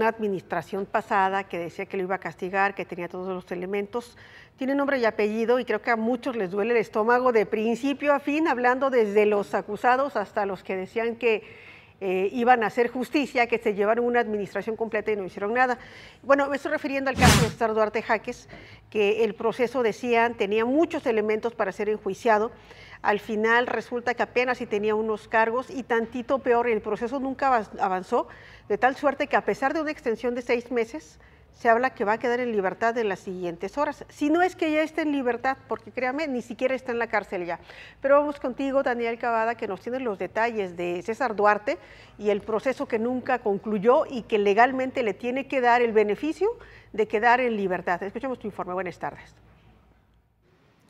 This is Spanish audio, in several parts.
una administración pasada que decía que lo iba a castigar, que tenía todos los elementos. Tiene nombre y apellido y creo que a muchos les duele el estómago de principio a fin, hablando desde los acusados hasta los que decían que eh, iban a hacer justicia, que se llevaron una administración completa y no hicieron nada. Bueno, me estoy refiriendo al caso de Estar Duarte Jaques, que el proceso, decían, tenía muchos elementos para ser enjuiciado. Al final resulta que apenas si tenía unos cargos y tantito peor, el proceso nunca avanzó, de tal suerte que a pesar de una extensión de seis meses, se habla que va a quedar en libertad en las siguientes horas. Si no es que ya está en libertad, porque créame, ni siquiera está en la cárcel ya. Pero vamos contigo, Daniel Cavada, que nos tiene los detalles de César Duarte y el proceso que nunca concluyó y que legalmente le tiene que dar el beneficio de quedar en libertad. Escuchemos tu informe. Buenas tardes.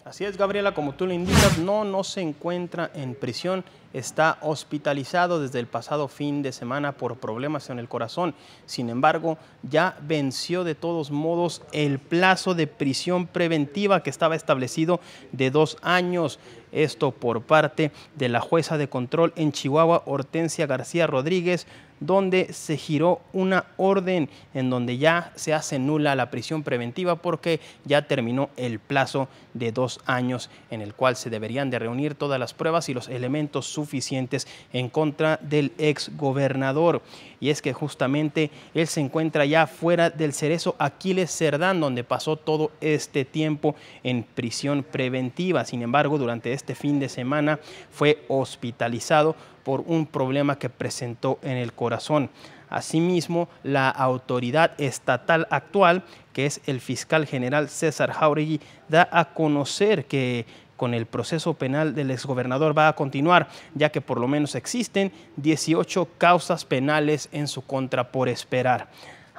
Así es, Gabriela, como tú lo indicas, no, no se encuentra en prisión, está hospitalizado desde el pasado fin de semana por problemas en el corazón. Sin embargo, ya venció de todos modos el plazo de prisión preventiva que estaba establecido de dos años esto por parte de la jueza de control en Chihuahua, Hortensia García Rodríguez, donde se giró una orden en donde ya se hace nula la prisión preventiva porque ya terminó el plazo de dos años en el cual se deberían de reunir todas las pruebas y los elementos suficientes en contra del ex gobernador y es que justamente él se encuentra ya fuera del cerezo Aquiles Cerdán, donde pasó todo este tiempo en prisión preventiva. Sin embargo, durante este fin de semana fue hospitalizado por un problema que presentó en el corazón. Asimismo, la autoridad estatal actual, que es el fiscal general César Jauregui, da a conocer que con el proceso penal del exgobernador va a continuar, ya que por lo menos existen 18 causas penales en su contra por esperar.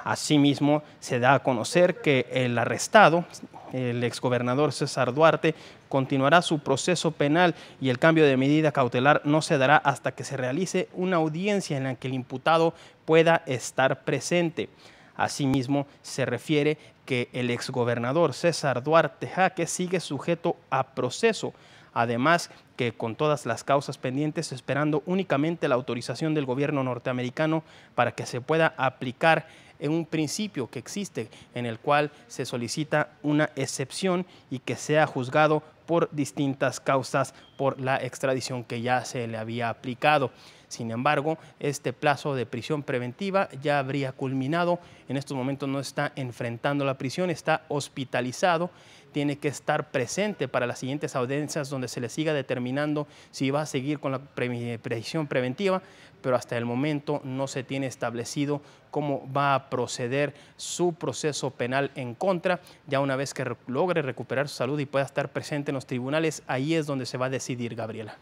Asimismo, se da a conocer que el arrestado, el exgobernador César Duarte, continuará su proceso penal y el cambio de medida cautelar no se dará hasta que se realice una audiencia en la que el imputado pueda estar presente. Asimismo, se refiere que el exgobernador César Duarte Jaque sigue sujeto a proceso, además que con todas las causas pendientes esperando únicamente la autorización del gobierno norteamericano para que se pueda aplicar en un principio que existe en el cual se solicita una excepción y que sea juzgado por distintas causas por la extradición que ya se le había aplicado. Sin embargo, este plazo de prisión preventiva ya habría culminado. En estos momentos no está enfrentando la prisión, está hospitalizado. Tiene que estar presente para las siguientes audiencias donde se le siga determinando si va a seguir con la prisión preventiva, pero hasta el momento no se tiene establecido cómo va a proceder su proceso penal en contra. Ya una vez que logre recuperar su salud y pueda estar presente los tribunales, ahí es donde se va a decidir, Gabriela.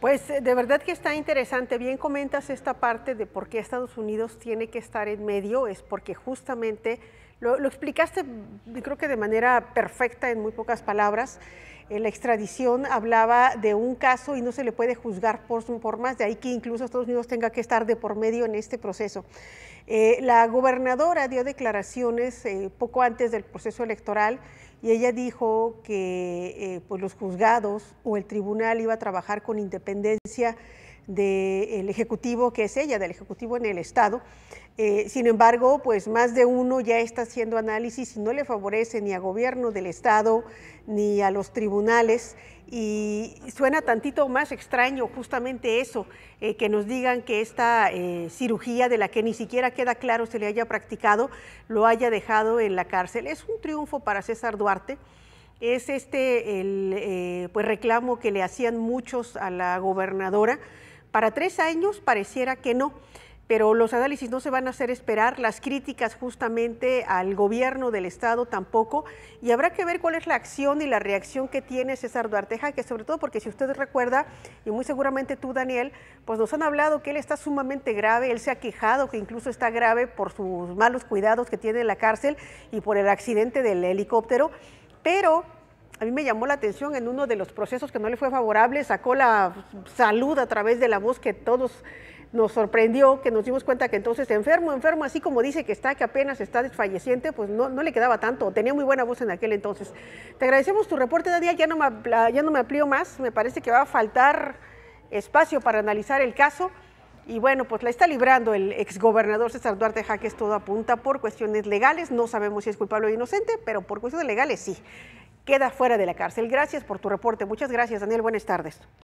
Pues eh, de verdad que está interesante. Bien comentas esta parte de por qué Estados Unidos tiene que estar en medio, es porque justamente lo, lo explicaste mm, creo que de manera perfecta en muy pocas palabras la extradición hablaba de un caso y no se le puede juzgar por, más, de ahí que incluso Estados Unidos tenga que estar de por medio en este proceso. Eh, la gobernadora dio declaraciones eh, poco antes del proceso electoral y ella dijo que eh, pues, los juzgados o el tribunal iba a trabajar con independencia del Ejecutivo, que es ella, del Ejecutivo en el Estado. Eh, sin embargo, pues más de uno ya está haciendo análisis y no le favorece ni a gobierno del Estado ni a los tribunales. Y suena tantito más extraño justamente eso, eh, que nos digan que esta eh, cirugía de la que ni siquiera queda claro se le haya practicado, lo haya dejado en la cárcel. Es un triunfo para César Duarte es este el pues, reclamo que le hacían muchos a la gobernadora para tres años pareciera que no, pero los análisis no se van a hacer esperar, las críticas justamente al gobierno del Estado tampoco, y habrá que ver cuál es la acción y la reacción que tiene César Duarteja, que sobre todo porque si usted recuerda, y muy seguramente tú, Daniel, pues nos han hablado que él está sumamente grave, él se ha quejado que incluso está grave por sus malos cuidados que tiene en la cárcel y por el accidente del helicóptero, pero a mí me llamó la atención en uno de los procesos que no le fue favorable, sacó la salud a través de la voz que todos nos sorprendió, que nos dimos cuenta que entonces enfermo, enfermo, así como dice que está, que apenas está desfalleciente, pues no, no le quedaba tanto, tenía muy buena voz en aquel entonces. Te agradecemos tu reporte, Daniel ya no me, ya no me más, me parece que va a faltar espacio para analizar el caso. Y bueno, pues la está librando el exgobernador César Duarte Jaques, todo apunta por cuestiones legales, no sabemos si es culpable o inocente, pero por cuestiones legales sí queda fuera de la cárcel. Gracias por tu reporte. Muchas gracias, Daniel. Buenas tardes.